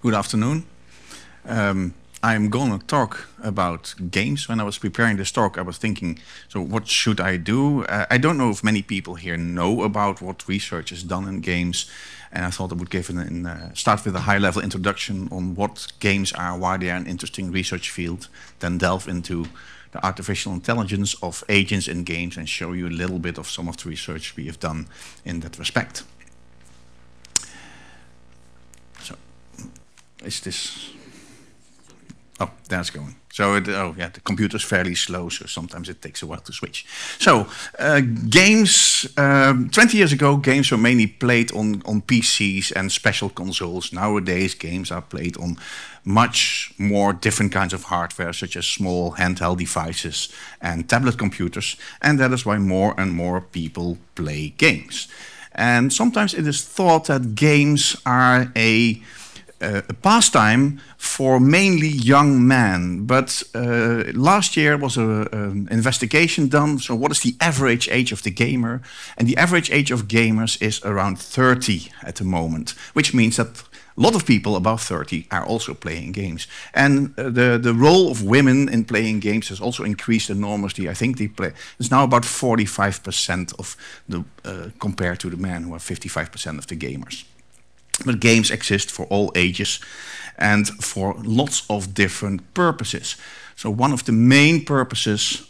Good afternoon. Um, I'm going to talk about games. When I was preparing this talk, I was thinking, so what should I do? Uh, I don't know if many people here know about what research is done in games. And I thought I would give an, uh, start with a high-level introduction on what games are, why they are an interesting research field, then delve into the artificial intelligence of agents in games and show you a little bit of some of the research we have done in that respect. Is this? Oh, that's going. So it, oh yeah, the computer's fairly slow, so sometimes it takes a while to switch. So uh, games, um, 20 years ago, games were mainly played on, on PCs and special consoles. Nowadays, games are played on much more different kinds of hardware, such as small handheld devices and tablet computers. And that is why more and more people play games. And sometimes it is thought that games are a uh, a pastime for mainly young men. But uh, last year was an um, investigation done. So, what is the average age of the gamer? And the average age of gamers is around 30 at the moment, which means that a lot of people above 30 are also playing games. And uh, the, the role of women in playing games has also increased enormously. I think they play, it's now about 45% of the, uh, compared to the men who are 55% of the gamers. But games exist for all ages and for lots of different purposes. So one of the main purposes,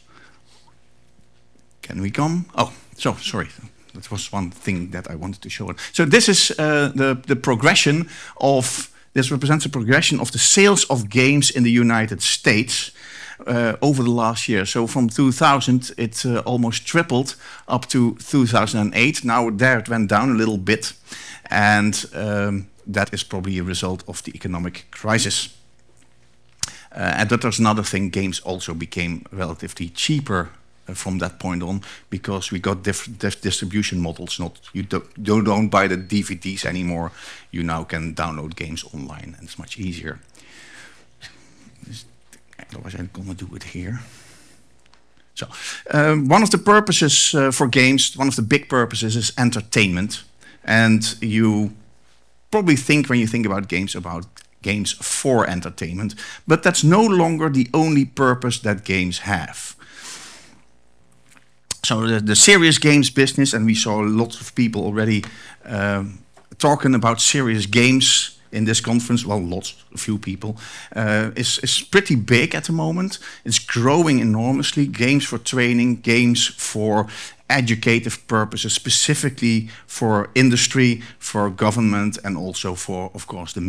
can we come? Oh, so sorry. That was one thing that I wanted to show. So this is uh, the, the progression of, this represents a progression of the sales of games in the United States. Uh, over the last year. So from 2000, it uh, almost tripled up to 2008. Now there it went down a little bit. And um, that is probably a result of the economic crisis. Uh, and that was another thing, games also became relatively cheaper uh, from that point on because we got different diff distribution models. Not You do, don't buy the DVDs anymore, you now can download games online and it's much easier. Otherwise, I'm gonna do it here. So, um, one of the purposes uh, for games, one of the big purposes is entertainment. And you probably think when you think about games about games for entertainment, but that's no longer the only purpose that games have. So the, the serious games business, and we saw lots of people already um, talking about serious games in this conference, well, lots, a few people, uh, is, is pretty big at the moment. It's growing enormously. Games for training, games for educative purposes, specifically for industry, for government, and also for, of course, the